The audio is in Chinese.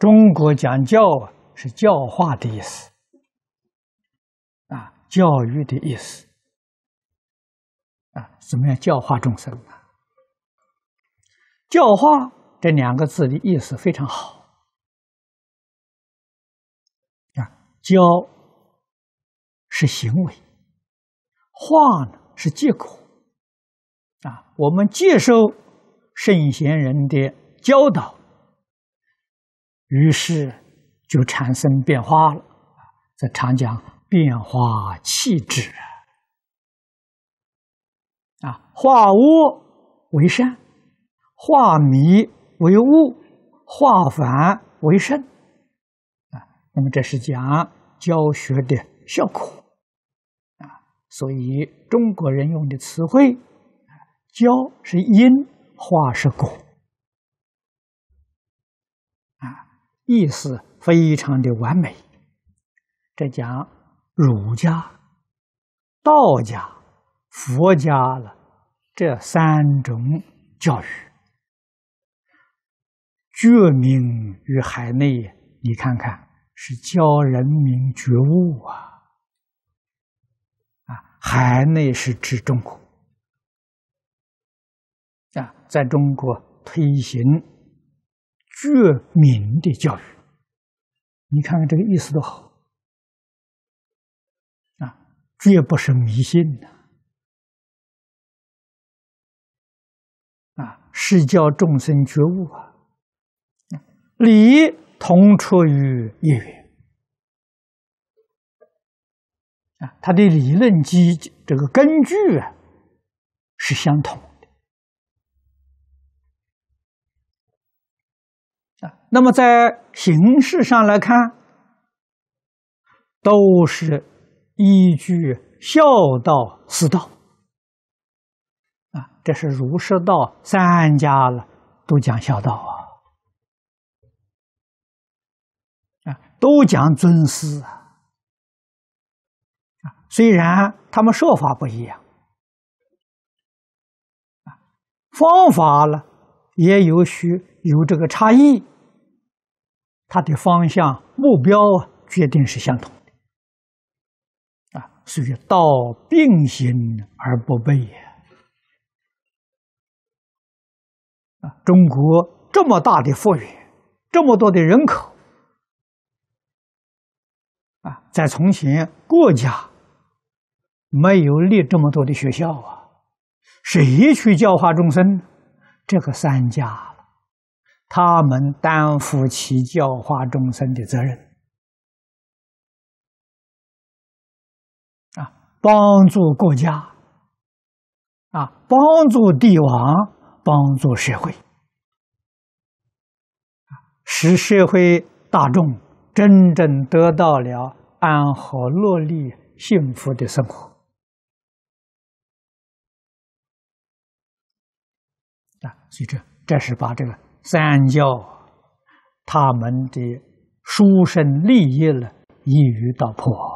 中国讲教啊，是教化的意思，啊，教育的意思，啊，怎么样教化众生教化这两个字的意思非常好，啊，教是行为，化呢是结果，啊，我们接受圣贤人的教导。于是，就产生变化了。这常讲“变化气质”，啊，化恶为善，化迷为悟，化凡为圣，啊，那么这是讲教学的效果，啊，所以中国人用的词汇，“教”是因，“化”是果。意思非常的完美，这讲儒家、道家、佛家了，这三种教育，觉民于海内。你看看，是教人民觉悟啊！啊，海内是指中国，啊，在中国推行。觉民的教育，你看看这个意思多好啊！绝不是迷信的啊，是教众生觉悟啊。理同出于业缘啊，它的理论基这个根据啊是相同。啊，那么在形式上来看，都是依据孝道、四道啊，这是儒释道三家了都讲孝道啊，啊，都讲尊师啊，虽然他们说法不一样，方法呢也有许。有这个差异，它的方向、目标决定是相同的啊，所以道并行而不悖也啊。中国这么大的富裕，这么多的人口啊，在从前国家没有立这么多的学校啊，谁去教化众生？这个三家。他们担负起教化众生的责任，啊，帮助国家，啊，帮助帝王，帮助社会，使社会大众真正得到了安和乐利、幸福的生活。啊，所以这，这是把这个。三教，他们的书生利业呢，一语道破。